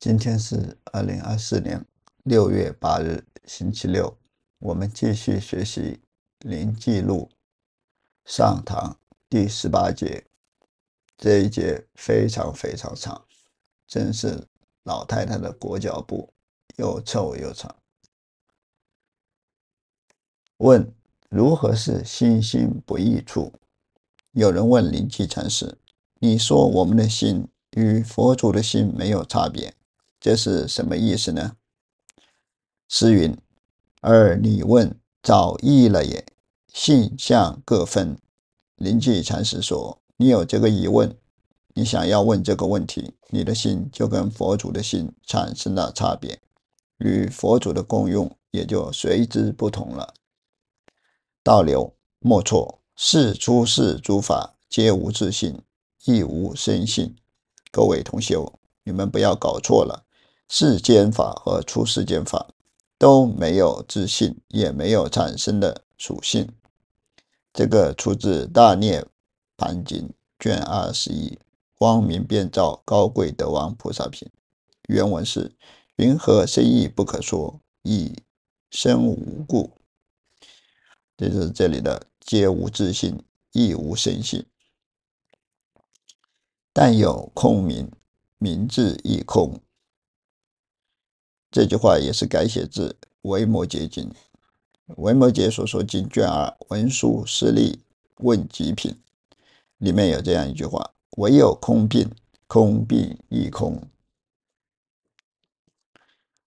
今天是二零二四年六月八日，星期六。我们继续学习《灵记录》上堂第十八节。这一节非常非常长，真是老太太的裹脚布，又臭又长。问：如何是心心不易处？有人问灵济禅师：“你说我们的心与佛祖的心没有差别？”这是什么意思呢？诗云：“而你问早易了也，性相各分。”临济禅师说：“你有这个疑问，你想要问这个问题，你的心就跟佛祖的心产生了差别，与佛祖的功用也就随之不同了。”倒流莫错，世出世诸法皆无自性，亦无生性。各位同修，你们不要搞错了。世间法和出世间法都没有自信，也没有产生的属性。这个出自《大涅槃经》卷二十一《光明遍照高贵德王菩萨品》。原文是：“云何生意不可说，亦生无故。”这是这里的“皆无自信，亦无生性，但有空名，名自亦空。”这句话也是改写自维摩诘经，维摩诘》所说经卷二文殊师利问极品里面有这样一句话：“唯有空病，空病亦空。”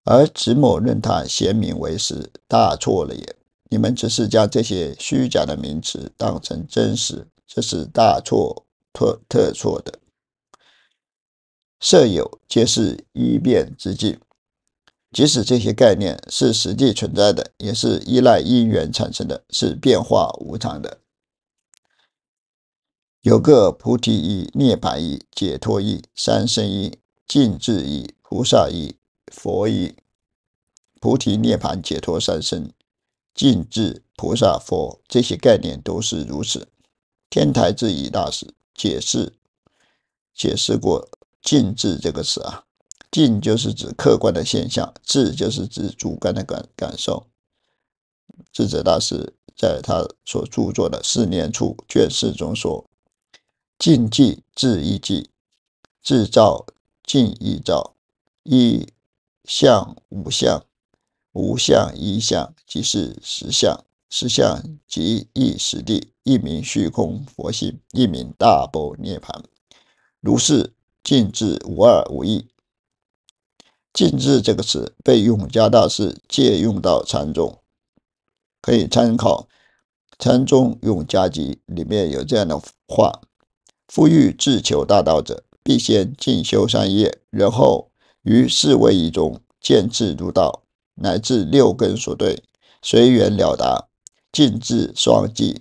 而子某论他贤名为实，大错了也。你们只是将这些虚假的名词当成真实，这是大错特特错的。舍友皆是一变之境。即使这些概念是实际存在的，也是依赖因缘产生的，是变化无常的。有个菩提意、涅盘意、解脱意、三生意、净智意、菩萨意、佛意、菩提、涅盘、解脱、三生、净智、菩萨、佛，这些概念都是如此。天台智依大师解释解释过“净智”这个词啊。境就是指客观的现象，智就是指主观的感感受。智者大师在他所著作的《四念处》卷四中说：“静寂智一寂，智照静一照。一相无相，无相一相，即是实相。实相即一实地，一名虚空佛性，一名大波涅槃。如是静智无二无异。”“静制这个词被永嘉大师借用到禅宗，可以参考《禅宗永嘉集》里面有这样的话：“夫欲自求大道者，必先进修三业，然后于四位仪中，见智如道，乃至六根所对，随缘了达，静志双寂，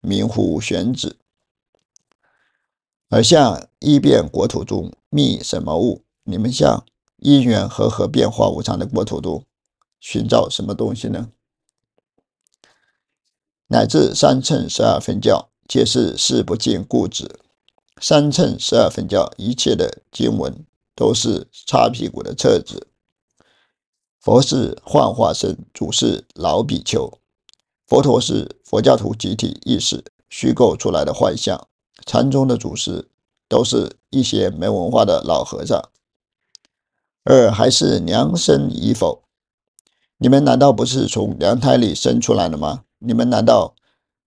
名乎玄旨。”而像一变国土中密什么物？你们像。因缘和合，变化无常的国土度，寻找什么东西呢？乃至三乘十二分教，皆是事不见故止。三乘十二分教，一切的经文都是擦屁股的册子。佛是幻化身，主是老比丘。佛陀是佛教徒集体意识虚构出来的幻象。禅宗的祖师都是一些没文化的老和尚。二还是娘生与否？你们难道不是从娘胎里生出来的吗？你们难道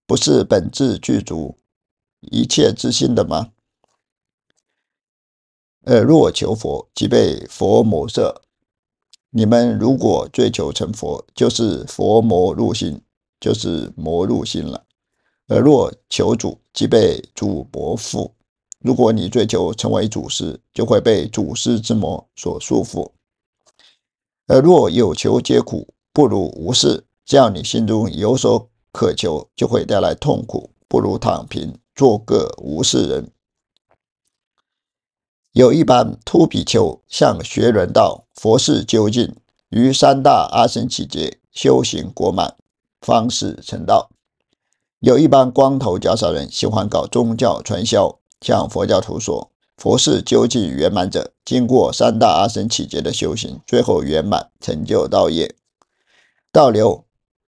不是本质具足一切之心的吗？而若求佛，即被佛魔摄；你们如果追求成佛，就是佛魔入心，就是魔入心了。而若求主，即被主魔缚。如果你追求成为祖师，就会被祖师之魔所束缚；而若有求皆苦，不如无事。只要你心中有所渴求，就会带来痛苦，不如躺平，做个无事人。有一般秃比丘向学人道：“佛事究竟于三大阿僧祇劫修行果满，方是成道。”有一般光头假傻人喜欢搞宗教传销。像佛教徒说，佛是究竟圆满者，经过三大阿僧祇劫的修行，最后圆满成就道业。道流，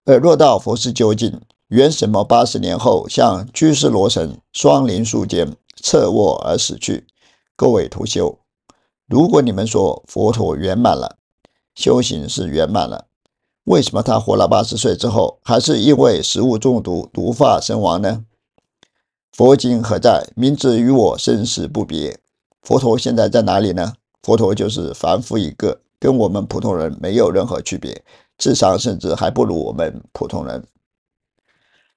而若道佛是究竟圆什么八十年后，向居士罗神双林树间侧卧而死去。各位徒修，如果你们说佛陀圆满了，修行是圆满了，为什么他活了八十岁之后，还是因为食物中毒毒发身亡呢？佛经何在？明知与我生死不别，佛陀现在在哪里呢？佛陀就是凡夫一个，跟我们普通人没有任何区别，智商甚至还不如我们普通人。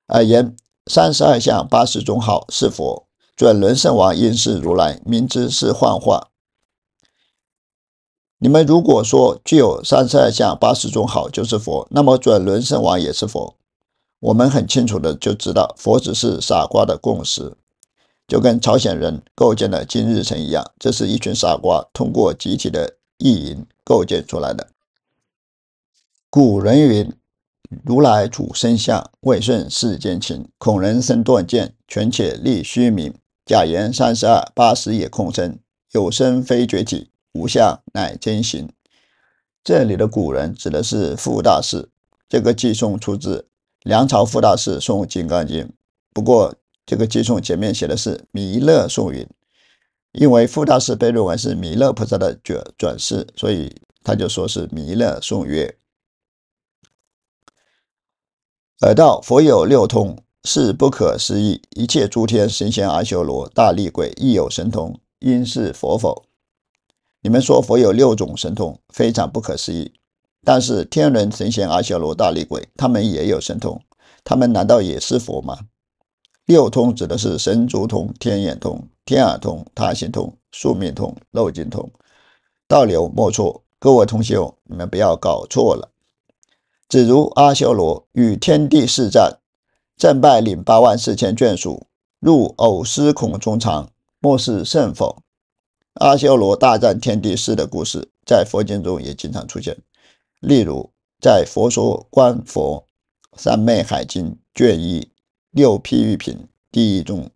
而言三十二相八十种好是佛，转轮圣王应是如来，明知是幻化。你们如果说具有三十二相八十种好就是佛，那么转轮圣王也是佛。我们很清楚的就知道，佛只是傻瓜的共识，就跟朝鲜人构建了金日成一样，这是一群傻瓜通过集体的意淫构建出来的。古人云：“如来主身相，未顺世间情；恐人生断见，权且立虚名。假言三十二，八十也空身。有身非觉体，无相乃真形。”这里的古人指的是傅大师，这个寄送出自。梁朝富大师诵《金刚经》，不过这个经诵前面写的是弥勒诵云，因为富大师被认为是弥勒菩萨的转转世，所以他就说是弥勒诵曰。尔道佛有六通，是不可思议。一切诸天神仙阿修罗大力鬼亦有神通，应是佛否？你们说佛有六种神通，非常不可思议。但是天人、神仙、阿修罗、大力鬼，他们也有神通，他们难道也是佛吗？六通指的是神足通、天眼通、天耳通、他心通、宿命通、漏尽通。倒流莫错，各位同修，你们不要搞错了。只如阿修罗与天地士战，战败领八万四千眷属，入藕丝孔中藏，莫是胜否？阿修罗大战天地士的故事，在佛经中也经常出现。例如，在《佛说观佛三昧海经》卷一六譬喻品第一中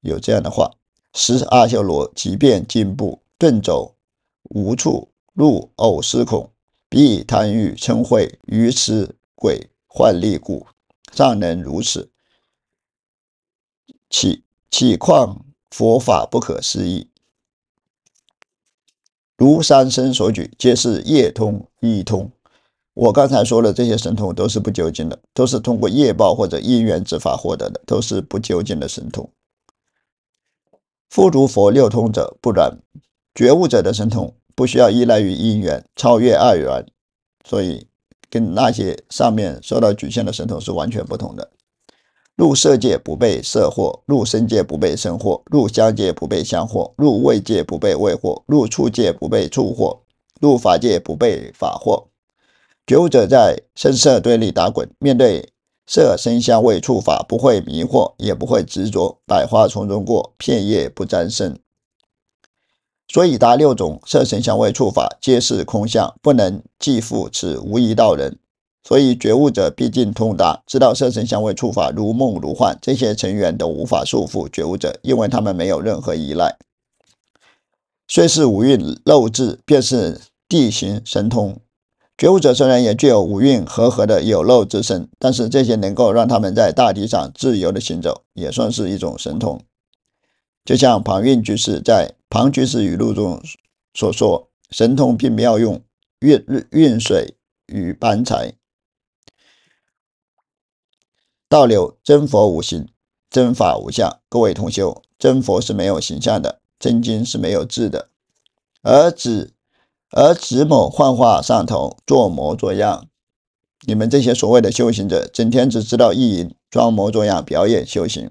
有这样的话：“十阿修罗即便进步顿走，无处入偶失恐，必以贪欲嗔恚愚痴鬼幻力故，尚能如此，岂岂况佛法不可思议？如三生所举，皆是业通、意通。”我刚才说的这些神通都是不究竟的，都是通过业报或者因缘之法获得的，都是不究竟的神通。复如佛六通者不然，觉悟者的神通不需要依赖于因缘，超越二元，所以跟那些上面说到局限的神通是完全不同的。入色界不被色惑，入身界不被身惑，入相界不被相惑，入味界不被味惑，入处界不被处惑，入法界不被法惑。觉悟者在声色对立打滚，面对色声香味触法不会迷惑，也不会执着。百花丛中过，片叶不沾身。所以达六种色声香味触法皆是空相，不能寄附此无疑道人。所以觉悟者毕竟通达，知道色声香味触法如梦如幻，这些尘缘都无法束缚觉悟者，因为他们没有任何依赖。虽是五蕴漏质，便是地行神通。觉悟者虽然也具有五蕴和合的有漏之身，但是这些能够让他们在大地上自由的行走，也算是一种神通。就像庞蕴居士在《庞居士语录》中所说：“神通并妙用，运运水与搬财，倒流真佛无形，真法无相。”各位同修，真佛是没有形象的，真经是没有字的，而指。而子某幻化上头，作模作样。你们这些所谓的修行者，整天只知道意淫，装模作样表演修行。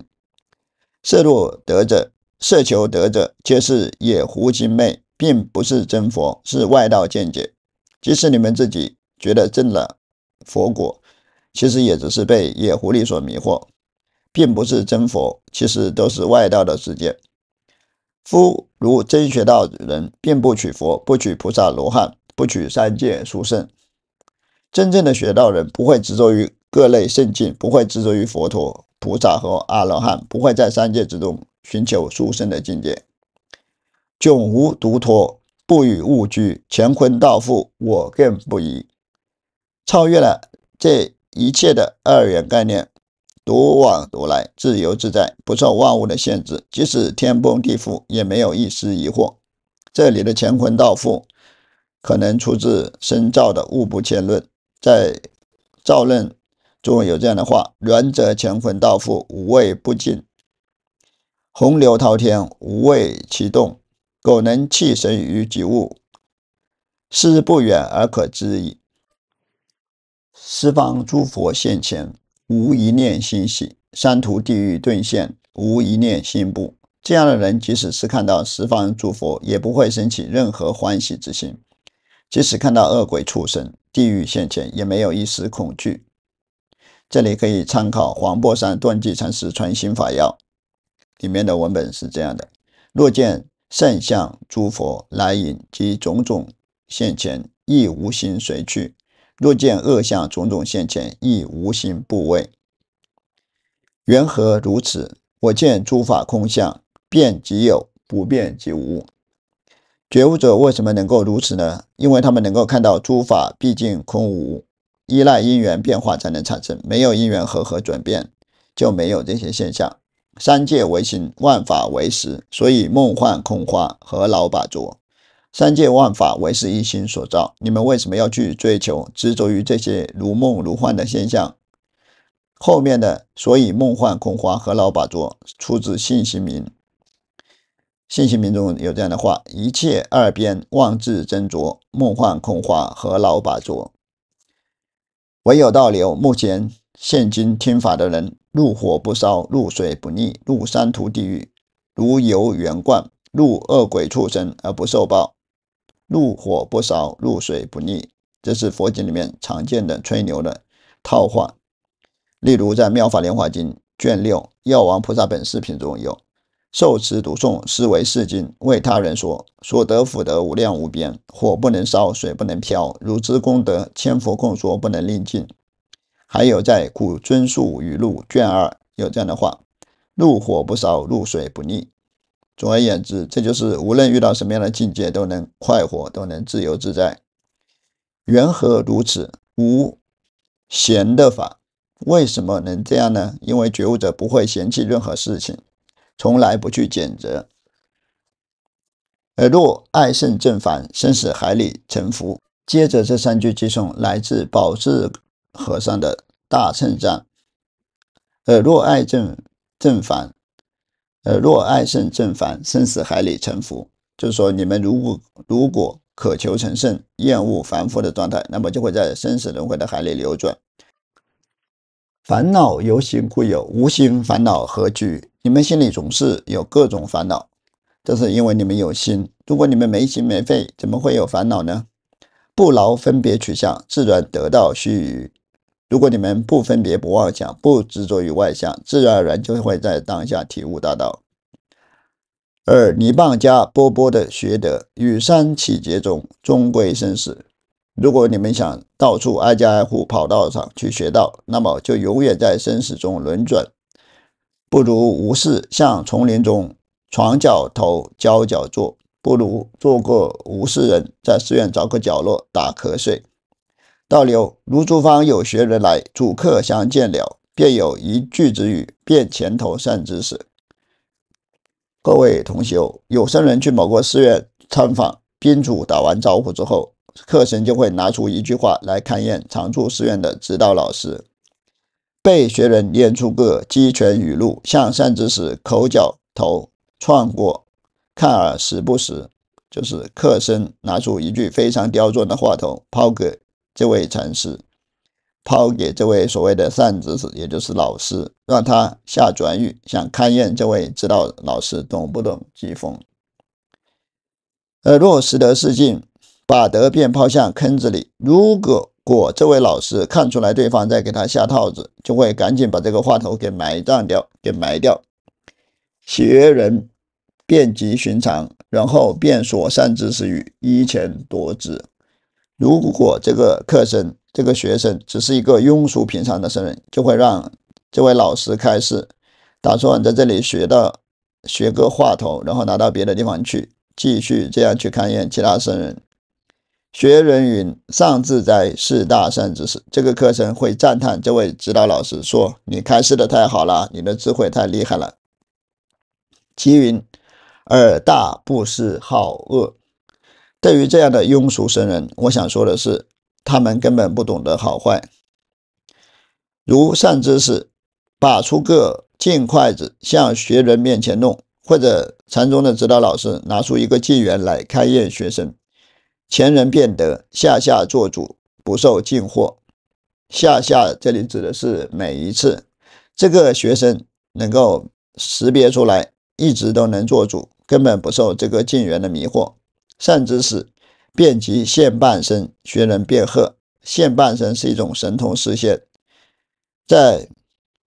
涉入得者，色求得者，皆是野狐精魅，并不是真佛，是外道见解。即使你们自己觉得证了佛果，其实也只是被野狐狸所迷惑，并不是真佛。其实都是外道的世界。夫如真学道人，并不取佛，不取菩萨、罗汉，不取三界、殊胜。真正的学道人不会执着于各类圣境，不会执着于佛陀、菩萨和阿罗汉，不会在三界之中寻求殊胜的境界。迥无独托，不与物居。乾坤道富，我更不疑。超越了这一切的二元概念。独往独来，自由自在，不受万物的限制。即使天崩地覆，也没有一丝疑惑。这里的乾坤道覆，可能出自深造的《物不迁论》。在《造论》中有这样的话：“原则乾坤道覆，无畏不进；洪流滔天，无畏其动。苟能弃神于己物，思不远而可知矣。”十方诸佛现前。无一念欣喜，三途地狱顿现；无一念心不。这样的人，即使是看到十方诸佛，也不会升起任何欢喜之心；即使看到恶鬼、畜生、地狱现前，也没有一丝恐惧。这里可以参考黄檗山断际禅师传心法要里面的文本是这样的：若见圣相、诸佛来迎及种种现前，亦无心随去。若见恶相种种现前，亦无心不畏。缘何如此？我见诸法空相，变即有，不变即无。觉悟者为什么能够如此呢？因为他们能够看到诸法毕竟空无，依赖因缘变化才能产生，没有因缘和合转变，就没有这些现象。三界唯心，万法唯识，所以梦幻空花，何劳把捉？三界万法为是一心所造，你们为什么要去追求、执着于这些如梦如幻的现象？后面的“所以梦幻空花何劳把捉”出自《信心明。信心铭》中有这样的话：“一切二边妄自斟酌，梦幻空花何劳把捉？唯有倒流目前，现今听法的人，入火不烧，入水不溺，入三途地狱如游圆观，入恶鬼畜生而不受报。”入火不烧，入水不溺，这是佛经里面常见的吹牛的套话。例如在《妙法莲华经》卷六《药王菩萨本视频中有：“受持读诵，思为是经，为他人说，所得福德无量无边，火不能烧，水不能漂。如之功德，千佛共说，不能令尽。”还有在《古尊述语录》卷二有这样的话：“入火不烧，入水不溺。”总而言之，这就是无论遇到什么样的境界，都能快活，都能自由自在。缘何如此？无闲的法，为什么能这样呢？因为觉悟者不会嫌弃任何事情，从来不去谴责。而若爱胜正反，生死海里沉浮。接着这三句偈颂来自宝智和尚的大乘章。而若爱正正反。呃，若爱胜正凡，生死海里沉浮，就是说，你们如果如果渴求成圣，厌恶凡夫的状态，那么就会在生死轮回的海里流转。烦恼由心故有，无心烦恼何惧？你们心里总是有各种烦恼，这是因为你们有心。如果你们没心没肺，怎么会有烦恼呢？不劳分别取向，自然得道须臾。如果你们不分别、不妄想、不执着于外向，自然而然就会在当下体悟大道。二泥棒加波波的学得，与三起节中终归生死。如果你们想到处挨家挨户跑道上去学道，那么就永远在生死中轮转。不如无事向丛林中床脚头脚脚坐，不如做个无事人，在寺院找个角落打瞌睡。倒流，如诸方有学人来，主客相见了，便有一句之语，便前头善知识。各位同修，有僧人去某个寺院参访，宾主打完招呼之后，客僧就会拿出一句话来勘验常住寺院的指导老师。被学人念出个鸡犬语录，向善知识口角头创过看耳时不时。就是客生拿出一句非常刁钻的话头抛给。这位禅师抛给这位所谓的善知识，也就是老师，让他下转狱，想勘验这位指导老师懂不懂机风。而若识得是境，把德便抛向坑子里。如果果这位老师看出来对方在给他下套子，就会赶紧把这个话头给埋葬掉，给埋掉。学人遍及寻常，然后便所善知识语，一切夺之。如果这个课生、这个学生只是一个庸俗平常的生人，就会让这位老师开示，打算在这里学到学个话头，然后拿到别的地方去继续这样去勘验其他生人。学人云：“上自在是大善知识。”这个课程会赞叹这位指导老师说：“你开示的太好了，你的智慧太厉害了。”其云：“尔大不思好恶。”对于这样的庸俗僧人，我想说的是，他们根本不懂得好坏。如善知识把出个净筷子向学人面前弄，或者禅宗的指导老师拿出一个净缘来开验学生，前人便得下下做主，不受净惑。下下这里指的是每一次这个学生能够识别出来，一直都能做主，根本不受这个净缘的迷惑。善知识遍及现半身，学人便鹤。现半身是一种神通视线，在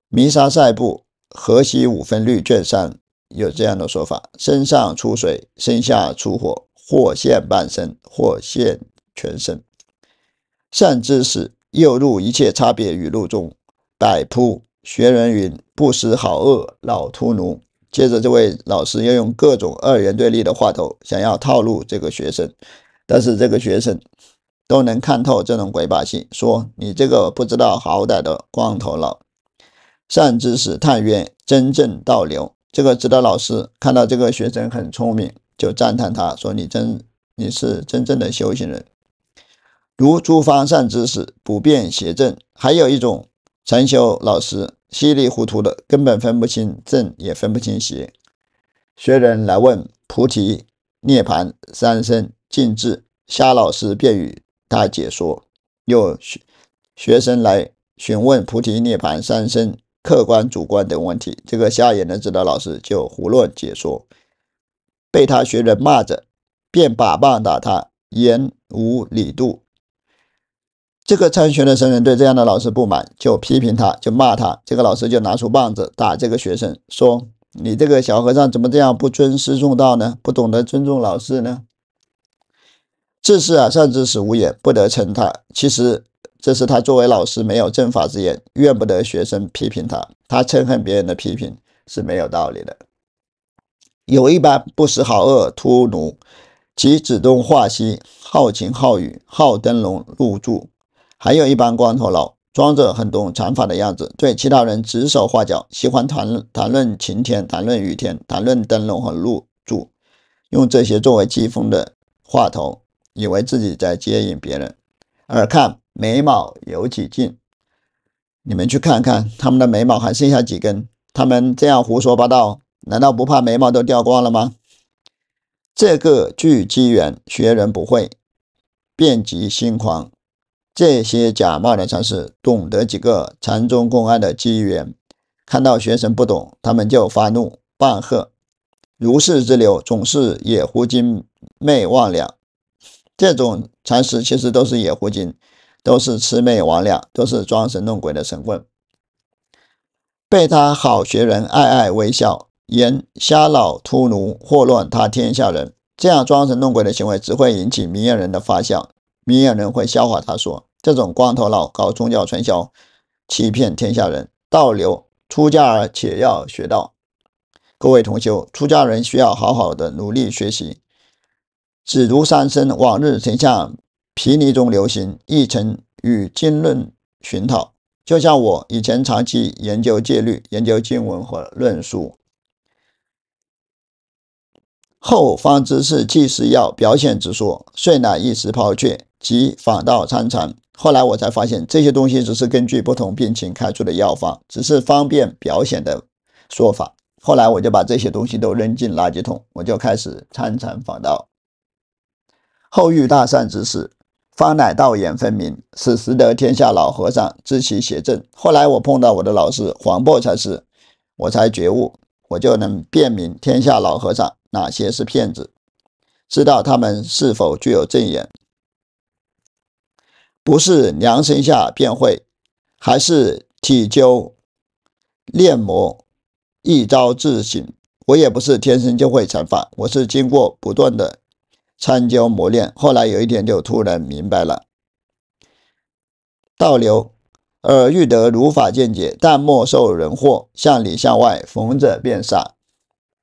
弥沙塞部《河西五分律卷三》有这样的说法：身上出水，身下出火，或现半身，或现全身。善知识又入一切差别语录中，百扑学人云：不识好恶，老秃奴。接着，这位老师又用各种二元对立的话头，想要套路这个学生，但是这个学生都能看透这种鬼把戏，说：“你这个不知道好歹的光头佬，善知识探冤，真正倒流。”这个指导老师看到这个学生很聪明，就赞叹他说：“你真，你是真正的修行人，如诸方善知识，不变邪正。”还有一种禅修老师。稀里糊涂的，根本分不清正也分不清邪。学人来问菩提涅盘三生、尽智，夏老师便与他解说。又学学生来询问菩提涅盘三生、客观主观等问题，这个瞎眼的指导老师就胡乱解说，被他学人骂着，便把棒打他，言无理度。这个参学的僧人对这样的老师不满，就批评他，就骂他。这个老师就拿出棒子打这个学生，说：“你这个小和尚怎么这样不尊师重道呢？不懂得尊重老师呢？”这是啊，善知识无也，不得成他。其实这是他作为老师没有正法之言，怨不得学生批评他。他嗔恨别人的批评是没有道理的。有一般不识好恶，秃奴即指东画西，好晴好雨，好灯笼入住。还有一帮光头佬，装着很懂禅法的样子，对其他人指手画脚，喜欢谈谈论晴天，谈论雨天，谈论灯笼和露柱，用这些作为讥讽的话头，以为自己在接引别人。而看眉毛有几近，你们去看看他们的眉毛还剩下几根？他们这样胡说八道，难道不怕眉毛都掉光了吗？这个聚机缘学人不会，遍及心狂。这些假冒的禅师懂得几个禅宗公案的机缘，看到学生不懂，他们就发怒、谤喝。如是之流，总是野狐精、媚魍两。这种禅师其实都是野狐精，都是魑魅魍魉，都是装神弄鬼的成分。被他好学人爱爱微笑，言瞎老秃奴惑乱他天下人。这样装神弄鬼的行为，只会引起明眼人的发笑。明眼人会笑话他说。这种光头佬搞宗教传销，欺骗天下人。倒流出家儿，且要学道。各位同修，出家人需要好好的努力学习，只读三生往日曾下皮泥中流行一曾与经论寻讨。就像我以前长期研究戒律、研究经文和论述。后方之事，即是要表显之说，遂乃一时抛却，即访道参禅。后来我才发现，这些东西只是根据不同病情开出的药方，只是方便表显的说法。后来我就把这些东西都扔进垃圾桶，我就开始参禅访道。后遇大善之事，方乃道眼分明。此时得天下老和尚知其邪正。后来我碰到我的老师黄渤禅师，我才觉悟，我就能辨明天下老和尚。哪些是骗子？知道他们是否具有正眼？不是量身下便会，还是体究练磨一朝自醒？我也不是天生就会禅法，我是经过不断的参究磨练，后来有一天就突然明白了。倒流而欲得如法见解，但莫受人惑，向里向外逢者便傻。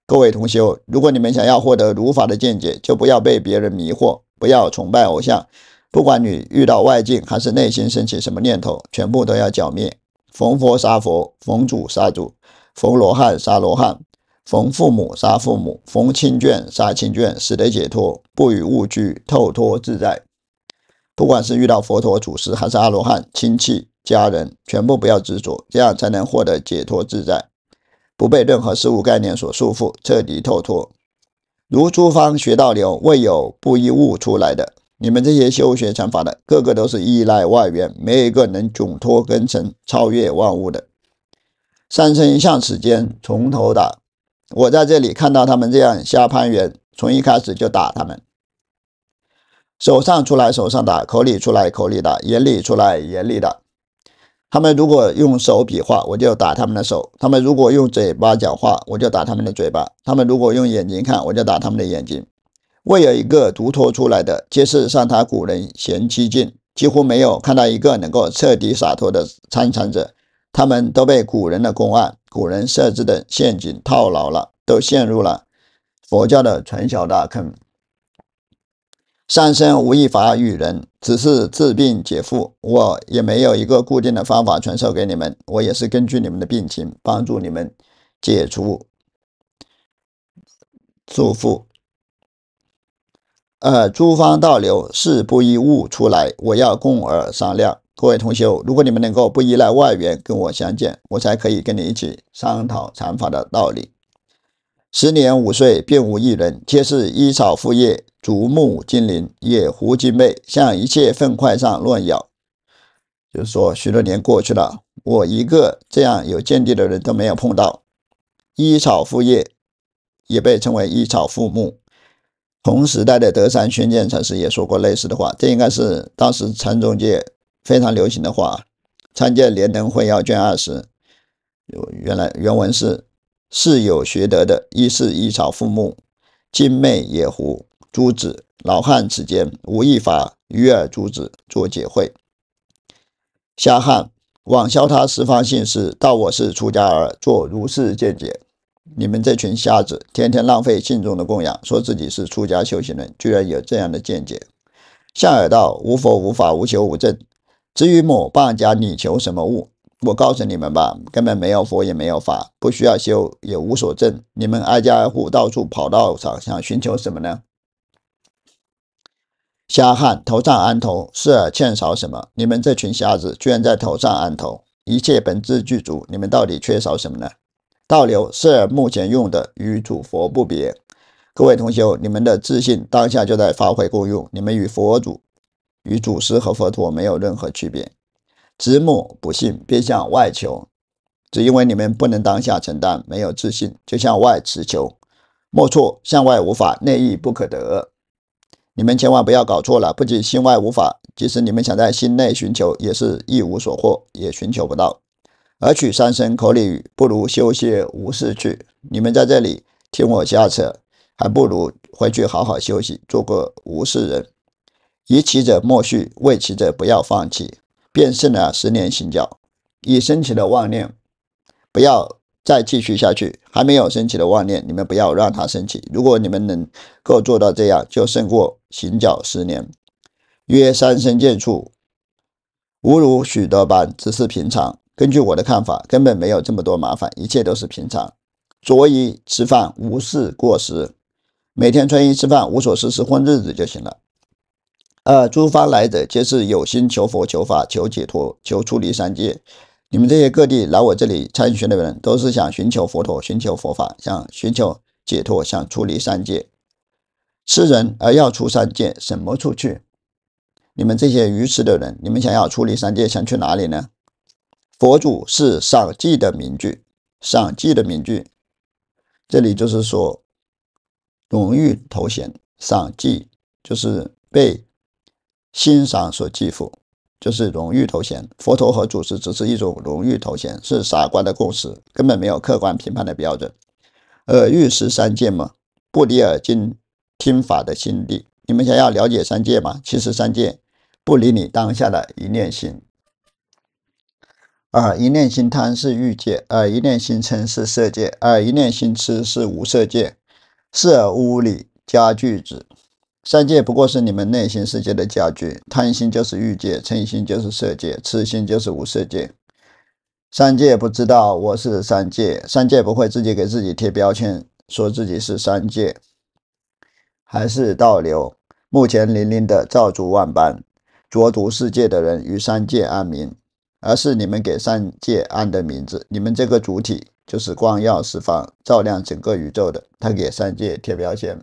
各位同修，如果你们想要获得如法的见解，就不要被别人迷惑，不要崇拜偶像。不管你遇到外境还是内心升起什么念头，全部都要剿灭。逢佛杀佛，逢祖杀祖，逢罗汉杀罗汉，逢父母杀父母，逢亲眷杀亲眷，使得解脱，不与物拘，透脱自在。不管是遇到佛陀、祖师，还是阿罗汉、亲戚、家人，全部不要执着，这样才能获得解脱自在。不被任何事物概念所束缚，彻底脱脱。如诸方学道流，未有不一物出来的。你们这些修学禅法的，个个都是依赖外援，没有一个能窘脱根尘、超越万物的。三生向此间，从头打。我在这里看到他们这样瞎攀缘，从一开始就打他们。手上出来手上打，口里出来口里打，眼里出来眼里打。他们如果用手比划，我就打他们的手；他们如果用嘴巴讲话，我就打他们的嘴巴；他们如果用眼睛看，我就打他们的眼睛。未有一个独脱出来的，皆是上他古人贤妻境，几乎没有看到一个能够彻底洒脱的参禅者，他们都被古人的公案、古人设置的陷阱套牢了，都陷入了佛教的传销大坑。三生无一法与人，只是治病解缚。我也没有一个固定的方法传授给你们，我也是根据你们的病情帮助你们解除束缚。呃，诸方道流事不宜物出来，我要共尔商量。各位同修，如果你们能够不依赖外援跟我相见，我才可以跟你一起商讨禅法的道理。十年五岁，并无一人，皆是依草附叶。竹木精灵、野狐精魅，向一切粪块上乱咬。就是说，许多年过去了，我一个这样有见地的人都没有碰到。一草复叶，也被称为一草复木。同时代的德山宣鉴禅师也说过类似的话，这应该是当时禅宗界非常流行的话。参见《莲灯会要》卷二十，原来原文是：“是有学得的，一是一草复木，精魅野狐。”诸子老汉此间无一法，与尔诸子作解会。瞎汉妄消他十方信氏，道我是出家儿，作如是见解。你们这群瞎子，天天浪费信众的供养，说自己是出家修行人，居然有这样的见解。下耳道无佛无法无求无证，至于某半家你求什么物？我告诉你们吧，根本没有佛也没有法，不需要修也无所证。你们挨家挨户到处跑道场，想寻求什么呢？瞎汉头上安头，视而欠少什么？你们这群瞎子居然在头上安头，一切本质具足，你们到底缺少什么呢？倒流视而目前用的与主佛不别。各位同修，你们的自信当下就在发挥功用，你们与佛祖、与祖师和佛陀没有任何区别。执目不信，便向外求，只因为你们不能当下承担，没有自信，就向外持求。莫错向外无法，内亦不可得。你们千万不要搞错了，不仅心外无法，即使你们想在心内寻求，也是一无所获，也寻求不到。而取三生口里语，不如修些无事去。你们在这里听我瞎扯，还不如回去好好休息，做个无事人。疑其者莫续，畏其者不要放弃。便是呢，十年行教，以生起的妄念，不要。再继续下去，还没有升起的妄念，你们不要让它升起。如果你们能够做到这样，就胜过行脚十年。约三生见处，无如许多般，只是平常。根据我的看法，根本没有这么多麻烦，一切都是平常。着衣吃饭，无事过时，每天穿衣吃饭，无所事事混日子就行了。二诸方来者，皆是有心求佛、求法、求解脱、求出离三界。你们这些各地来我这里参学的人，都是想寻求佛陀，寻求佛法，想寻求解脱，想出离三界。吃人而要出三界，什么出去？你们这些愚痴的人，你们想要出离三界，想去哪里呢？佛祖是赏记的名句，赏记的名句，这里就是说荣誉头衔，赏记就是被欣赏所记负。就是荣誉头衔，佛陀和祖师只是一种荣誉头衔，是傻瓜的共识，根本没有客观评判的标准。而欲识三界吗？不离耳根听法的心地。你们想要了解三界吗？其实三界不离你当下的一念心。啊，一念心贪是欲界，啊，一念心嗔是色界，啊，一念心痴是无色界。色、无理加句子。三界不过是你们内心世界的家具，贪心就是欲界，嗔心就是色界，痴心就是无色界。三界不知道我是三界，三界不会自己给自己贴标签，说自己是三界还是倒流。目前零零的造诸万般浊毒世界的人，与三界安民，而是你们给三界安的名字。你们这个主体就是光耀四方，照亮整个宇宙的。他给三界贴标签。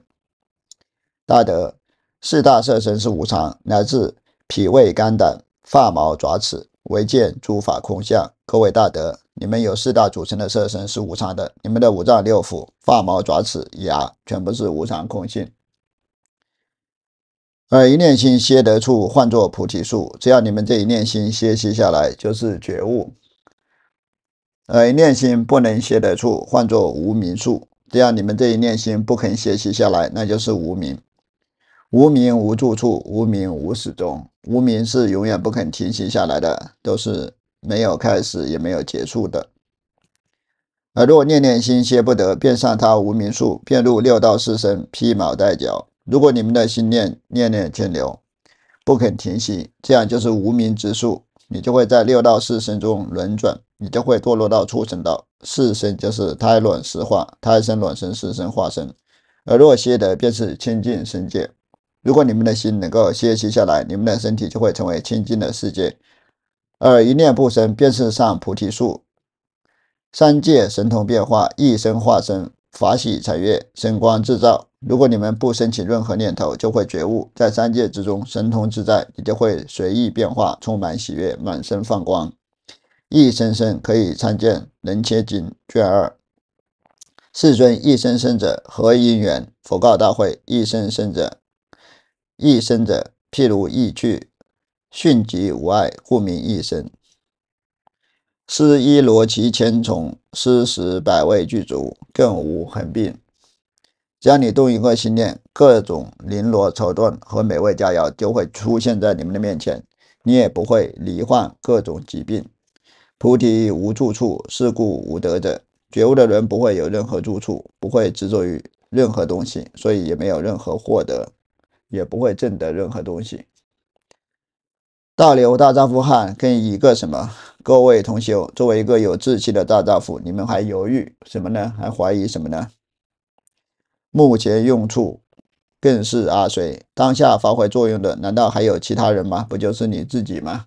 大德，四大色身是无常，乃至脾胃肝胆、发毛爪齿，唯见诸法空相。各位大德，你们有四大组成的色身是无常的，你们的五脏六腑、发毛爪齿、牙，全部是无常空性。而一念心歇得处，唤作菩提树；只要你们这一念心歇息下来，就是觉悟。而一念心不能歇得处，唤作无名树；只要你们这一念心不肯歇息下来，那就是无名。无名无住处，无名无始终，无名是永远不肯停息下来的，都是没有开始也没有结束的。而若念念心歇不得，便上他无名处，便入六道四身，披毛戴角。如果你们的心念念念停留，不肯停息，这样就是无名之术，你就会在六道四身中轮转，你就会堕落到畜生道。四身就是胎卵石化，胎生卵生四生化生。而若歇得，便是清净身界。如果你们的心能够歇息下来，你们的身体就会成为清净的世界。二一念不生，便是上菩提树。三界神通变化，一生化身，法喜财悦，神光自照。如果你们不升起任何念头，就会觉悟，在三界之中神通自在，你就会随意变化，充满喜悦，满身放光。一生生可以参见《能切经》卷二，世尊一生生者何因缘？佛告大会：一生生者。一生者，譬如意趣，迅疾无碍，故名一生。师一罗其千重，师十百味具足，更无恒病。只要你动一个心念，各种绫罗绸缎和美味佳肴就会出现在你们的面前，你也不会罹患各种疾病。菩提无住处，是故无得者。觉悟的人不会有任何住处，不会执着于任何东西，所以也没有任何获得。也不会挣得任何东西。大刘大丈夫汉跟一个什么？各位同学，作为一个有志气的大丈夫，你们还犹豫什么呢？还怀疑什么呢？目前用处更是阿水当下发挥作用的，难道还有其他人吗？不就是你自己吗？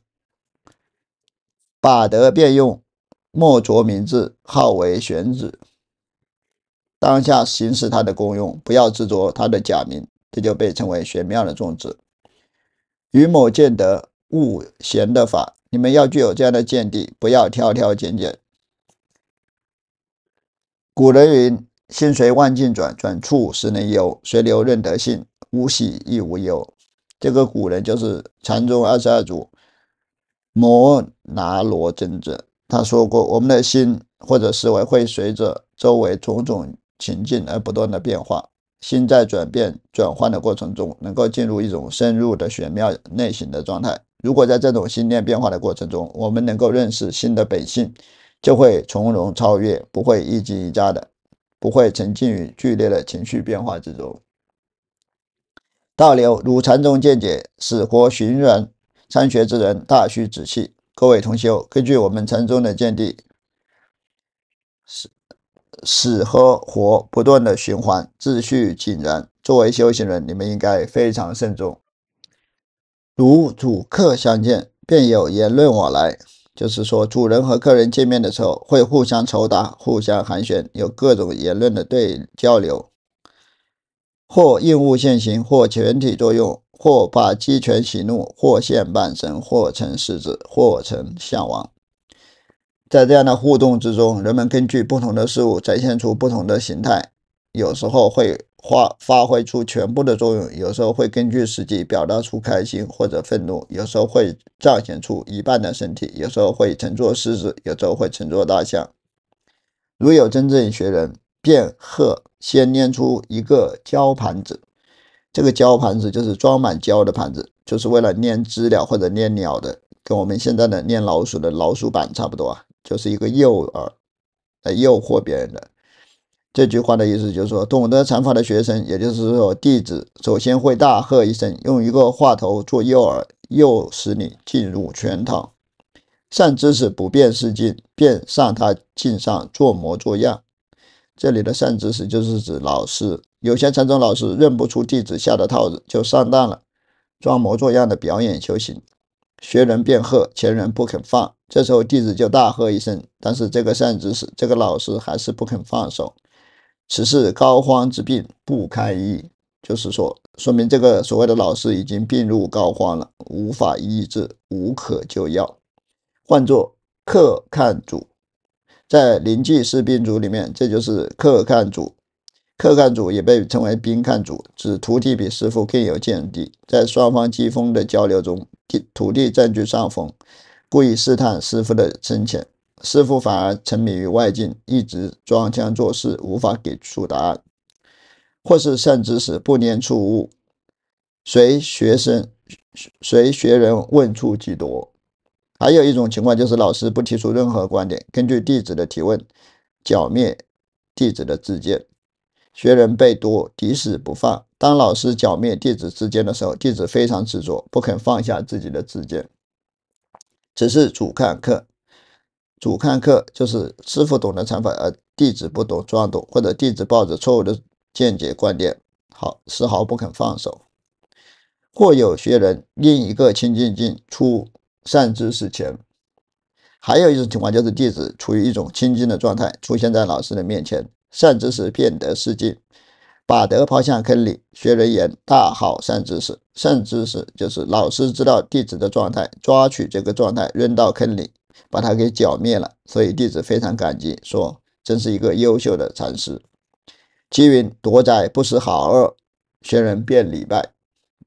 把德变用，莫着名字，号为玄子。当下行使它的功用，不要执着它的假名。这就被称为玄妙的宗旨。于某见得悟贤的法，你们要具有这样的见地，不要挑挑拣拣。古人云：“心随万境转，转处时能游；随流任得性，无喜亦无忧。”这个古人就是禅宗二十二祖摩那罗真者。他说过：“我们的心或者思维会随着周围种种情境而不断的变化。”心在转变、转换的过程中，能够进入一种深入的玄妙内省的状态。如果在这种心念变化的过程中，我们能够认识心的本性，就会从容超越，不会一惊一乍的，不会沉浸于剧烈的情绪变化之中。大流如禅宗见解，死活寻人参学之人，大需止气。各位同修，根据我们禅宗的见地。死和活不断的循环，秩序井然。作为修行人，你们应该非常慎重。如主客相见，便有言论往来，就是说，主人和客人见面的时候，会互相酬答，互相寒暄，有各种言论的对交流。或应物现形，或全体作用，或把鸡犬喜怒，或现半身，或成狮子，或成象王。在这样的互动之中，人们根据不同的事物展现出不同的形态，有时候会发发挥出全部的作用，有时候会根据时机表达出开心或者愤怒，有时候会彰显出一半的身体，有时候会乘坐狮子，有时候会乘坐大象。如有真正学人，便和先捏出一个胶盘子，这个胶盘子就是装满胶的盘子，就是为了捏知了或者捏鸟的，跟我们现在的捏老鼠的老鼠板差不多啊。就是一个诱饵来诱惑别人的。这句话的意思就是说，懂得禅法的学生，也就是说弟子，首先会大喝一声，用一个话头做诱饵，诱使你进入圈套。善知识不变是境，便上他镜上做模作样。这里的善知识就是指老师，有些禅宗老师认不出弟子下的套子，就上当了，装模作样的表演修行。学人便喝，前人不肯放。这时候弟子就大喝一声，但是这个善知识，这个老师还是不肯放手。此事高荒之病不堪医，就是说，说明这个所谓的老师已经病入膏肓了，无法医治，无可救药。唤作客看主，在临济士病主里面，这就是客看主。客看主也被称为宾看主，指徒弟比师傅更有见地。在双方机锋的交流中。地土地占据上风，故意试探师傅的深浅，师傅反而沉迷于外境，一直装腔作势，无法给出答案。或是善知识不念出物。随学生随学人问出即多。还有一种情况就是老师不提出任何观点，根据弟子的提问，剿灭弟子的自见。学人被夺，抵死不放。当老师剿灭弟子之间的时候，弟子非常执着，不肯放下自己的指尖。只是主看客，主看客就是师傅懂得禅法，而弟子不懂装懂，或者弟子抱着错误的见解观点，好丝毫不肯放手。或有学人另一个清净境出善知识前，还有一种情况就是弟子处于一种清净的状态，出现在老师的面前。善知识便得世界，把德抛向坑里。学人言大好善知识，善知识就是老师知道弟子的状态，抓取这个状态扔到坑里，把他给剿灭了。所以弟子非常感激，说：“真是一个优秀的禅师。”机云多仔不识好恶，学人便礼拜。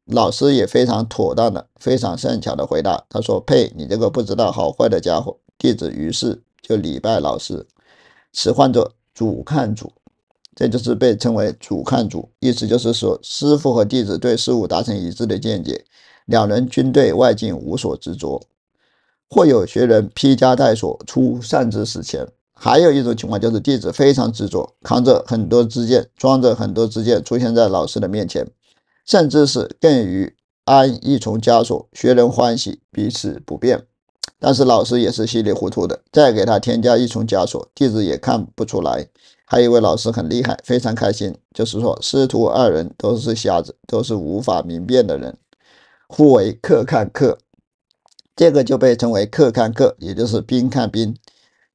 老师也非常妥当的、非常善巧的回答，他说：“呸，你这个不知道好坏的家伙！”弟子于是就礼拜老师。此唤作。主看主，这就是被称为主看主，意思就是说，师傅和弟子对事物达成一致的见解，两人均对外境无所执着。或有学人披枷戴锁，出善知识前。还有一种情况就是弟子非常执着，扛着很多支箭，装着很多支箭出现在老师的面前，甚至是更于安一重枷锁，学人欢喜，彼此不变。但是老师也是稀里糊涂的，再给他添加一重枷锁，弟子也看不出来。还有为位老师很厉害，非常开心，就是说师徒二人都是瞎子，都是无法明辨的人，互为客看客，这个就被称为客看客，也就是兵看兵，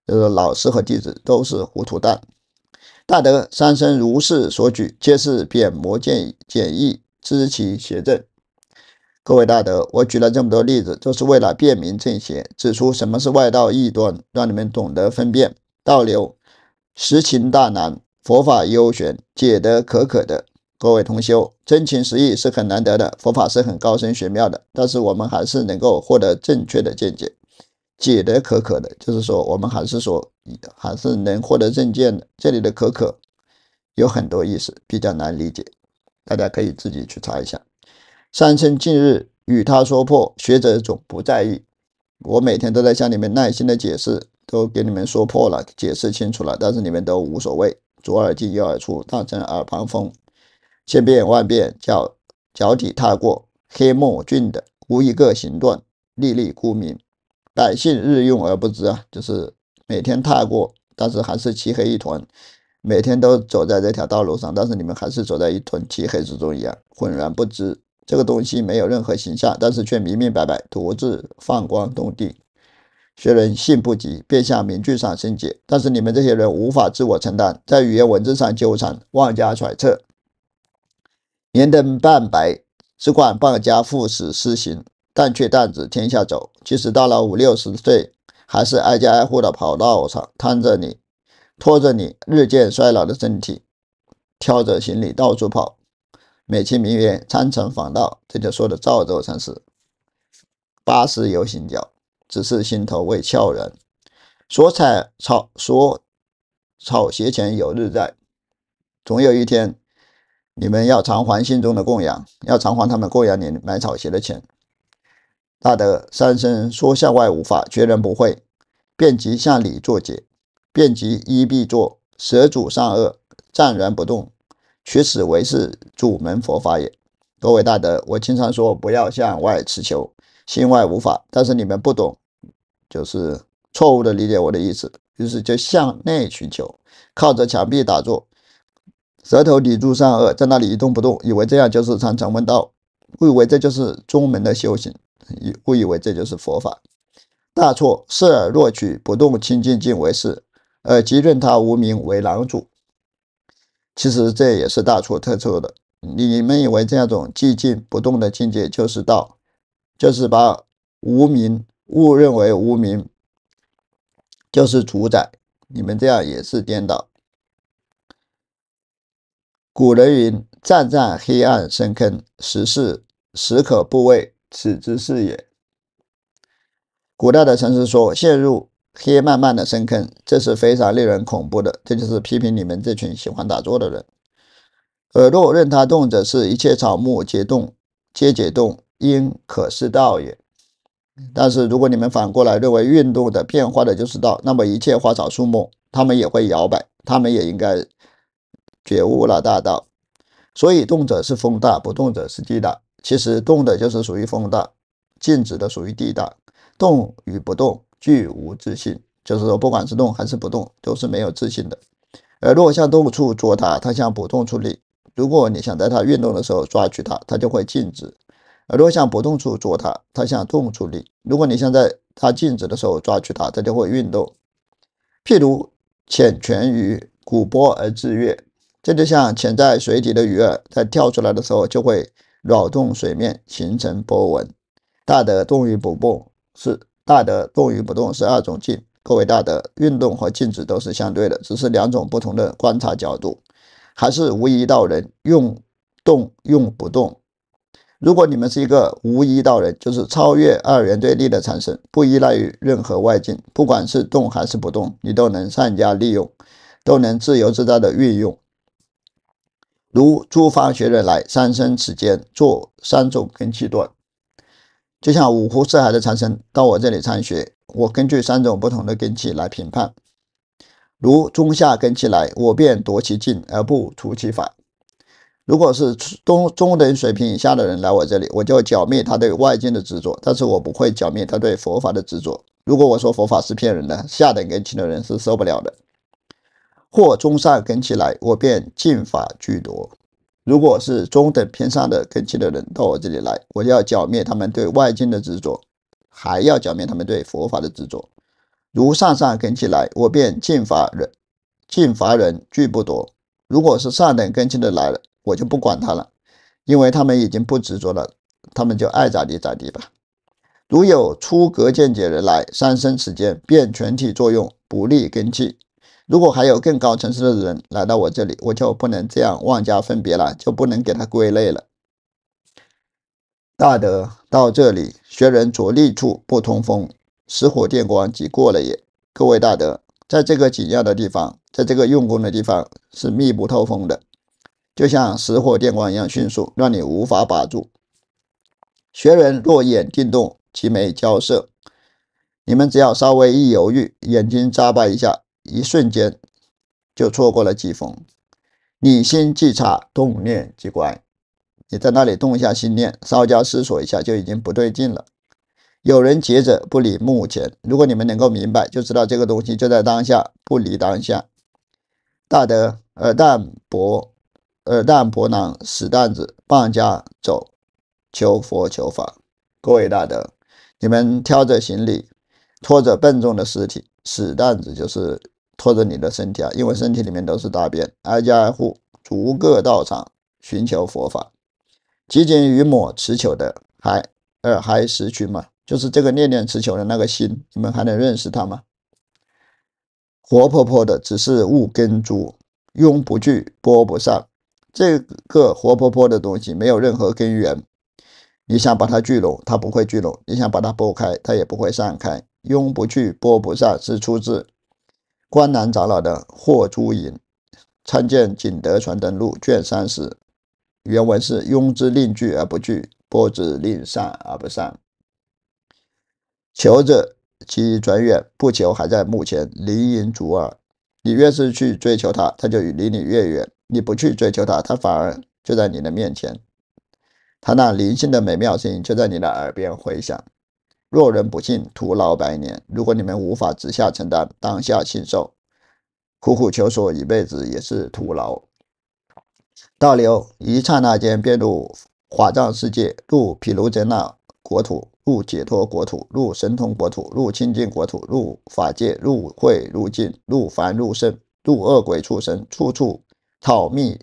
就是老师和弟子都是糊涂蛋。大德三生如是所举，皆是贬魔见简易，知其邪正。各位大德，我举了这么多例子，就是为了辨明正邪，指出什么是外道异端，让你们懂得分辨。倒流，实情大难，佛法优选，解得可可的。各位同修，真情实意是很难得的，佛法是很高深玄妙的，但是我们还是能够获得正确的见解，解得可可的，就是说我们还是说，还是能获得正见的。这里的可可有很多意思，比较难理解，大家可以自己去查一下。三生近日与他说破，学者总不在意。我每天都在向你们耐心的解释，都给你们说破了，解释清楚了，但是你们都无所谓，左耳进右耳出，当成耳旁风。千变万变，脚脚底踏过，黑墨俊的无一个形状，粒粒孤名。百姓日用而不知啊！就是每天踏过，但是还是漆黑一团。每天都走在这条道路上，但是你们还是走在一团漆黑之中一样，浑然不知。这个东西没有任何形象，但是却明明白白，独自放光动地。学人性不及，便向名句上升解。但是你们这些人无法自我承担，在语言文字上纠缠，妄加揣测。年登半白，只管半家父死私行，但却担子天下走。即使到了五六十岁，还是挨家挨户的跑道上，摊着你，拖着你，日渐衰老的身体，挑着行李到处跑。美其名曰参禅访道，这就说的赵州禅师：“八十有行脚，只是心头未窍人。”说采草说草鞋钱有日在，总有一天你们要偿还心中的供养，要偿还他们供养你买草鞋的钱。大德三生说向外无法，绝人不会，便即向里作解，便即依壁作舌主上恶，站然不动。取此为是主门佛法也，各位大德，我经常说不要向外乞求，心外无法，但是你们不懂，就是错误的理解我的意思，于是就向内寻求，靠着墙壁打坐，舌头抵住上颚，在那里一动不动，以为这样就是常常问道，误以为这就是宗门的修行，误以为这就是佛法，大错，视而若取，不动清净境为是，而即任他无名为狼主。其实这也是大错特错的。你们以为这样种寂静不动的境界就是道，就是把无名误认为无名就是主宰。你们这样也是颠倒。古人云：“站在黑暗深坑，时事时可不畏，此之是也。”古代的禅师说：陷入。黑漫漫的深坑，这是非常令人恐怖的。这就是批评你们这群喜欢打坐的人。耳朵任他动者是一切草木皆动，皆解动，应可是道也。但是如果你们反过来认为运动的变化的就是道，那么一切花草树木，它们也会摇摆，它们也应该觉悟了大道。所以动者是风大，不动者是地大。其实动的就是属于风大，静止的属于地大。动与不动。具无自信，就是说，不管是动还是不动，都是没有自信的。而若向动处捉它，它向不动处立；如果你想在它运动的时候抓取它，它就会静止；而若向不动处捉它，它向动处立；如果你想在它静止的时候抓取它，它就会运动。譬如，潜泉鱼鼓波而自跃，这就像潜在水底的鱼儿在跳出来的时候，就会扰动水面，形成波纹。大德动于不动，是。大德动与不动是二种静，各位大德运动和静止都是相对的，只是两种不同的观察角度，还是无一道人用动用不动。如果你们是一个无一道人，就是超越二元对立的产生，不依赖于任何外境，不管是动还是不动，你都能善加利用，都能自由自在的运用。如诸方学人来三生此间做三种根基段。就像五湖四海的禅僧到我这里参学，我根据三种不同的根器来评判。如中下根器来，我便夺其净而不除其法；如果是中中等水平以下的人来我这里，我就剿灭他对外境的执着，但是我不会剿灭他对佛法的执着。如果我说佛法是骗人的，下等根器的人是受不了的。或中上根器来，我便净法俱夺。如果是中等偏上的根器的人到我这里来，我要剿灭他们对外境的执着，还要剿灭他们对佛法的执着。如上上根器来，我便尽罚人，尽罚人，俱不夺。如果是上等根基的来了，我就不管他了，因为他们已经不执着了，他们就爱咋地咋地吧。如有出格见解人来，三生此间，便全体作用不利根基，如果还有更高层次的人来到我这里，我就不能这样妄加分别了，就不能给他归类了。大德到这里，学人着力处不通风，石火电光即过了也。各位大德，在这个紧要的地方，在这个用功的地方是密不透风的，就像石火电光一样迅速，让你无法把住。学人若眼定动，即没交涉。你们只要稍微一犹豫，眼睛眨巴一下。一瞬间就错过了疾风。你心即差，动念即观。你在那里动一下心念，稍加思索一下，就已经不对劲了。有人接着不理目前。如果你们能够明白，就知道这个东西就在当下，不离当下。大德尔旦伯尔旦伯囊死担子半家走，求佛求法。各位大德，你们挑着行李，拖着笨重的尸体，死担子就是。拖着你的身体啊，因为身体里面都是大便，挨家挨户逐个到场寻求佛法。即景于抹持球的还呃还识群嘛，就是这个念念持球的那个心，你们还能认识他吗？活泼泼的只是物根珠，拥不聚，拨不上。这个活泼泼的东西没有任何根源。你想把它聚拢，它不会聚拢；你想把它拨开，它也不会散开。拥不去拨不上，是出自。关南长老的《霍珠吟》，参见《景德传灯录》卷三十。原文是：“庸之令聚而不聚，波之令散而不散。求者即转远，不求还在目前。离隐逐耳，你越是去追求它，它就离你越远；你不去追求它，它反而就在你的面前。它那灵性的美妙声音就在你的耳边回响。”若人不信，徒劳百年。如果你们无法直下承担，当下信受，苦苦求索一辈子也是徒劳。倒流一刹那间，便入法藏世界，入毗卢遮那国土，入解脱国土，入神通国土，入清净国土，入法界，入慧，入净，入凡，入圣，入恶鬼畜生，处处讨觅，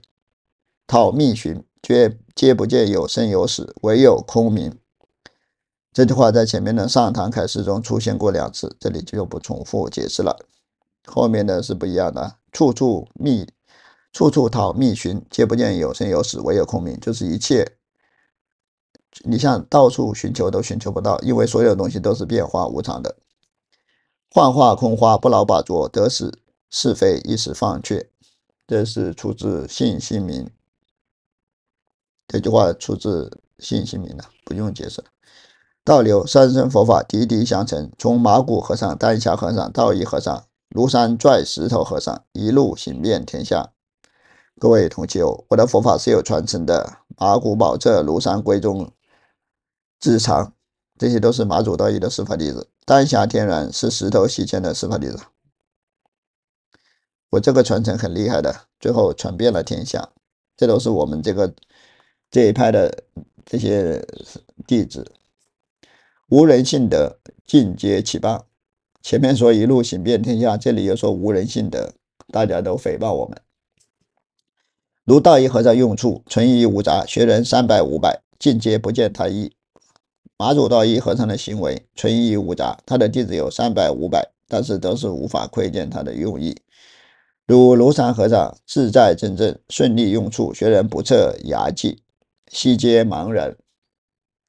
讨觅寻，皆皆不见有生有死，唯有空明。这句话在前面的上堂开诗中出现过两次，这里就不重复解释了。后面呢是不一样的，处处觅，处处讨觅寻，皆不见有生有死，唯有空明，就是一切。你像到处寻求都寻求不到，因为所有东西都是变化无常的，幻化空花，不劳把捉，得失是非一时放却。这是出自信姓名。这句话出自信姓名的，不用解释。倒流三身佛法的的相承，从麻古和尚、丹霞和尚、道义和尚、庐山拽石头和尚一路行遍天下。各位同学，我的佛法是有传承的。麻古宝彻、庐山归宗、智藏，这些都是马祖道义的师法弟子。丹霞天然是石头西迁的师法弟子。我这个传承很厉害的，最后传遍了天下。这都是我们这个这一派的这些弟子。无人信德，尽皆起谤。前面说一路行遍天下，这里又说无人信德，大家都诽谤我们。如道一和尚用处存疑无杂，学人三百五百，尽皆不见他意。马祖道一和尚的行为存疑无杂，他的弟子有三百五百，但是都是无法窥见他的用意。如庐山和尚自在正正，顺利用处，学人不测牙际，悉皆盲人。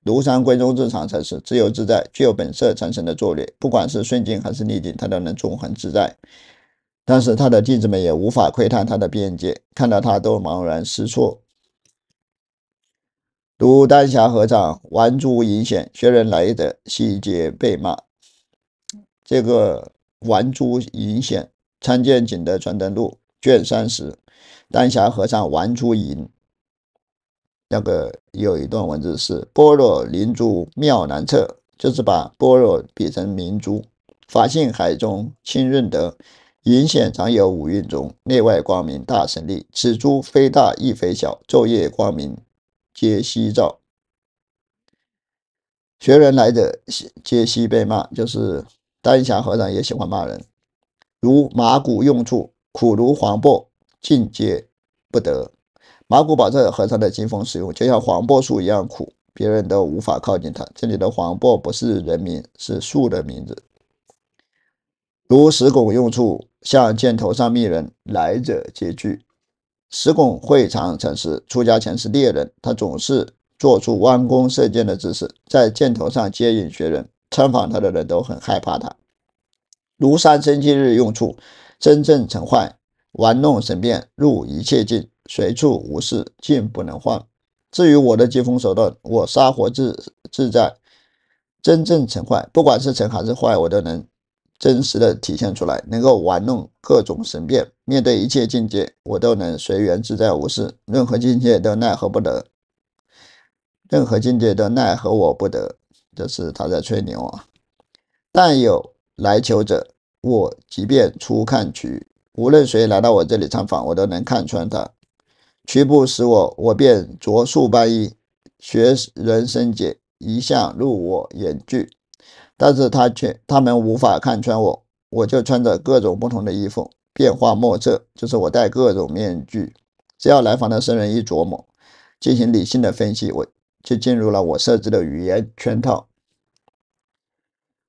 庐山归宗之场才是自由自在、具有本色产生的作略，不管是顺境还是逆境，他都能纵横自在。但是他的弟子们也无法窥探他的边界，看到他都茫然失措。如丹霞和尚玩珠隐显，学人来者，细节被骂。这个玩珠隐显，参见景德传灯录卷三十，丹霞和尚玩珠隐。那个有一段文字是“般若灵珠妙难测”，就是把般若比成明珠。法性海中清润德，隐显常有五蕴中，内外光明大神力。此珠非大亦非小，昼夜光明皆悉照。学人来者皆悉被骂，就是丹霞和尚也喜欢骂人。如麻古用处，苦如黄柏，尽皆不得。麻古堡证和尚的金风使用，就像黄柏树一样苦，别人都无法靠近它。这里的黄柏不是人名，是树的名字。如石拱用处，像箭头上密人来者皆惧。石拱会常曾是，出家前是猎人，他总是做出弯弓射箭的姿势，在箭头上接引学人。参访他的人都很害怕他。如山真迹日用处，真正成坏，玩弄神变，入一切境。随处无事，境不能换。至于我的接风手段，我杀活自自在，真正成坏，不管是成还是坏，我都能真实的体现出来，能够玩弄各种神变，面对一切境界，我都能随缘自在无事，任何境界都奈何不得，任何境界都奈何我不得。这是他在吹牛啊！但有来求者，我即便初看去，无论谁来到我这里参访，我都能看穿他。全部使我，我便着数般衣，学人生解，一向入我眼距。但是他却他们无法看穿我，我就穿着各种不同的衣服，变化莫测。就是我戴各种面具，只要来访的僧人一琢磨，进行理性的分析，我就进入了我设置的语言圈套。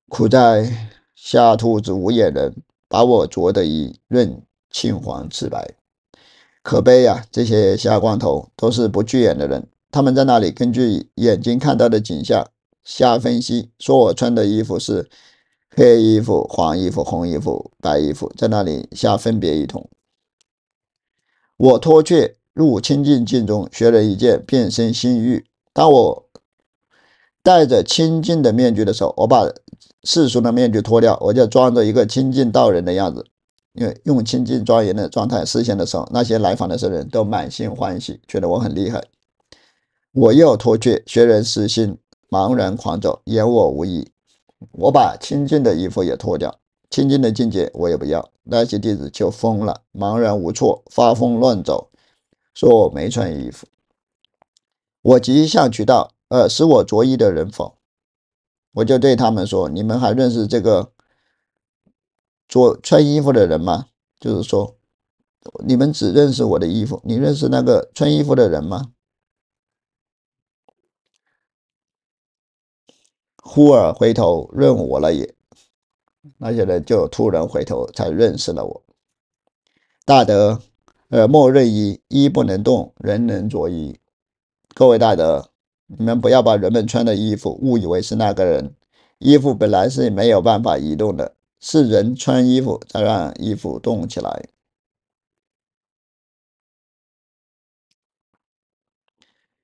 苦在瞎兔子、无眼人，把我着的一润青黄赤白。可悲呀！这些瞎光头都是不具眼的人，他们在那里根据眼睛看到的景象瞎分析，说我穿的衣服是黑衣服、黄衣服、红衣服、白衣服，在那里瞎分别一通。我脱去入清净境中，学了一件变身心欲。当我戴着清净的面具的时候，我把世俗的面具脱掉，我就装着一个清净道人的样子。因为用清近庄严的状态实现的时候，那些来访的僧人都满心欢喜，觉得我很厉害。我又脱去学人私心，茫然狂走，言我无益。我把清净的衣服也脱掉，清净的境界我也不要，那些弟子就疯了，茫然无措，发疯乱走，说我没穿衣服。我即向渠道，呃，使我着衣的人否？我就对他们说：“你们还认识这个？”说穿衣服的人吗？就是说，你们只认识我的衣服，你认识那个穿衣服的人吗？忽而回头认我了也，那些人就突然回头，才认识了我。大德呃，莫若衣，衣不能动，人能着衣。各位大德，你们不要把人们穿的衣服误以为是那个人衣服，本来是没有办法移动的。是人穿衣服，才让衣服动起来。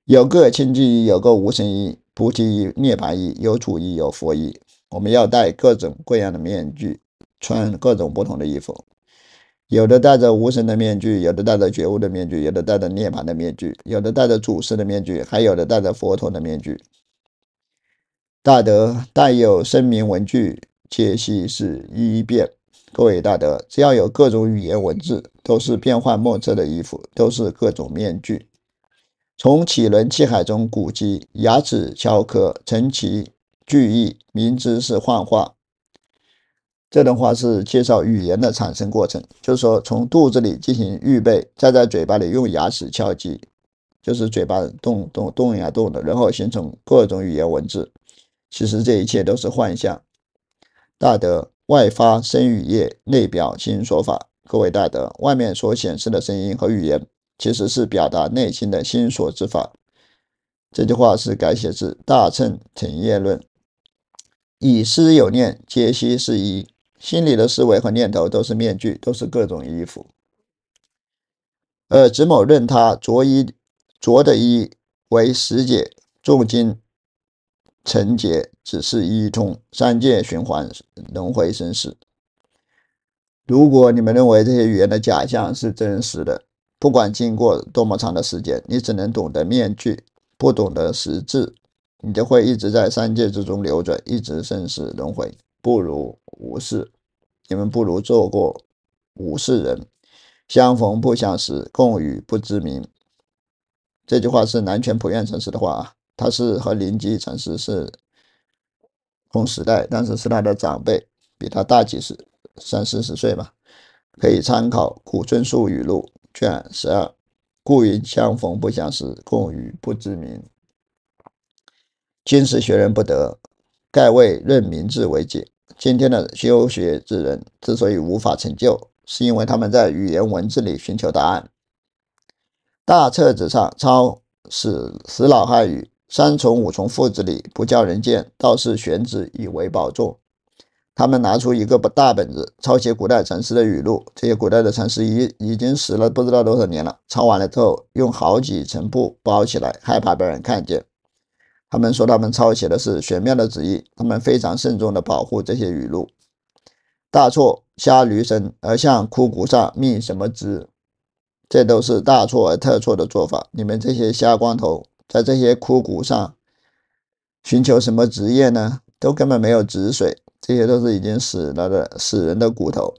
有个清净衣，有个无神衣，菩提衣、涅槃衣，有主衣，有佛衣。我们要戴各种各样的面具，穿各种不同的衣服。有的戴着无神的面具，有的戴着觉悟的面具，有的戴着涅槃的面具，有的戴着主事的面具，还有的戴着佛陀的面具。大德带有声明文具。解析是一变，各位大德，只要有各种语言文字，都是变幻莫测的衣服，都是各种面具。从起轮气海中鼓籍牙齿敲刻成其句意，明知是幻化。这段话是介绍语言的产生过程，就是说从肚子里进行预备，再在嘴巴里用牙齿敲击，就是嘴巴动动动呀动的，然后形成各种语言文字。其实这一切都是幻象。大德外发声语业，内表心所法。各位大德，外面所显示的声音和语言，其实是表达内心的心所之法。这句话是改写自《大乘成业论》：“以思有念，皆悉是一。心里的思维和念头都是面具，都是各种衣服。”而子某认他着衣着的衣为实解重经。成劫只是一通三界循环轮回生死。如果你们认为这些语言的假象是真实的，不管经过多么长的时间，你只能懂得面具，不懂得实质，你就会一直在三界之中流转，一直生死轮回。不如无事，你们不如做过无事人。相逢不相识，共语不知名。这句话是南拳普愿禅师的话啊。他是和邻居禅师是同时代，但是是他的长辈，比他大几十、三四十岁嘛。可以参考《古春树语录》卷十二：“故云相逢不相识，共语不知名。”今时学人不得，盖未认名字为解。”今天的修学之人之所以无法成就，是因为他们在语言文字里寻求答案。大册子上抄死死老汉语。三从五从父子礼，不教人见，倒是玄子以为宝座。他们拿出一个大本子，抄写古代禅师的语录。这些古代的禅师已已经死了，不知道多少年了。抄完了之后，用好几层布包起来，害怕别人看见。他们说他们抄写的是玄妙的旨意，他们非常慎重地保护这些语录。大错瞎驴声，而向枯骨上觅什么知？这都是大错而特错的做法。你们这些瞎光头！在这些枯骨上寻求什么职业呢？都根本没有止水，这些都是已经死了的死人的骨头。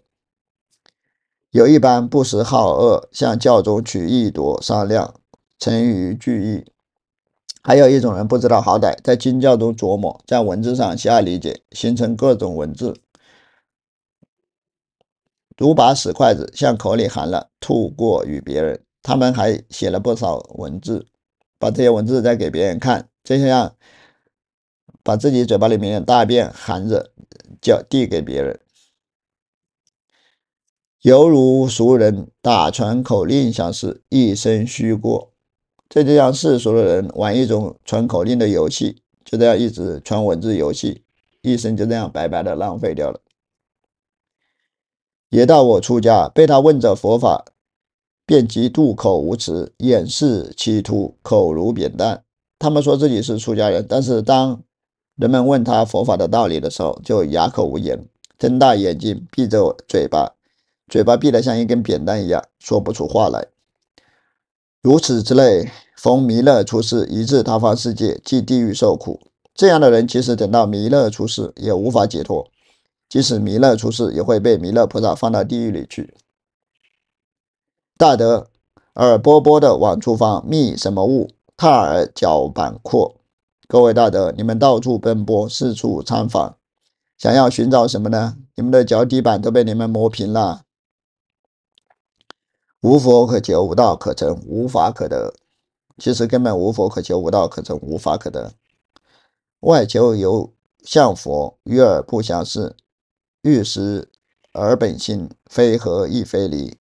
有一般不识好恶，向教中取义夺商量，沉于句义；还有一种人不知道好歹，在经教中琢磨，在文字上下理解，形成各种文字，如把死筷子向口里含了吐过与别人。他们还写了不少文字。把这些文字再给别人看，就像把自己嘴巴里面的大便含着，叫递给别人，犹如俗人打传口令相似，一生虚过。这就像世俗的人玩一种传口令的游戏，就这样一直传文字游戏，一生就这样白白的浪费掉了。也到我出家，被他问着佛法。便及渡口无耻，掩饰企图，口如扁担。他们说自己是出家人，但是当人们问他佛法的道理的时候，就哑口无言，睁大眼睛，闭着嘴巴，嘴巴闭得像一根扁担一样，说不出话来。如此之类，逢弥勒出世，一至他方世界，即地狱受苦。这样的人，即使等到弥勒出世，也无法解脱；即使弥勒出世，也会被弥勒菩萨放到地狱里去。大德耳波波的往出访觅什么物？踏尔脚板阔。各位大德，你们到处奔波，四处参访，想要寻找什么呢？你们的脚底板都被你们磨平了。无佛可求，无道可成，无法可得。其实根本无佛可求，无道可成，无法可得。外求有相佛，与尔不相似，欲识尔本性，非合亦非离。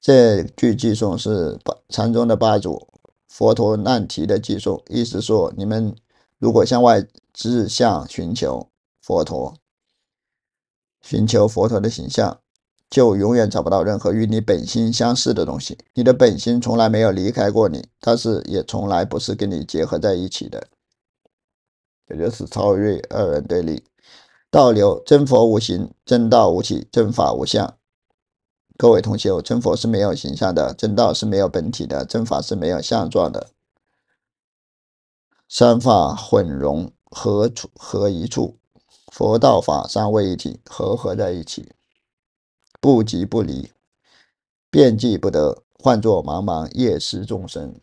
这句偈颂是禅宗的八祖佛陀难提的偈颂，意思说：你们如果向外志向寻求佛陀，寻求佛陀的形象，就永远找不到任何与你本心相似的东西。你的本心从来没有离开过你，但是也从来不是跟你结合在一起的。也就是超越二元对立，道流真佛无形，真道无体，真法无相。各位同我真佛是没有形象的，真道是没有本体的，真法是没有相状的。三法混融，合处合一处，佛道法三位一体，合合在一起，不即不离，遍计不得，唤作茫茫夜世众生。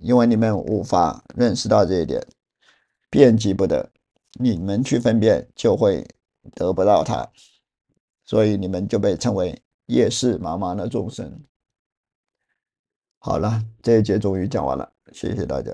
因为你们无法认识到这一点，遍计不得，你们去分辨就会得不到它，所以你们就被称为。夜市茫茫的众生。好了，这一节终于讲完了，谢谢大家。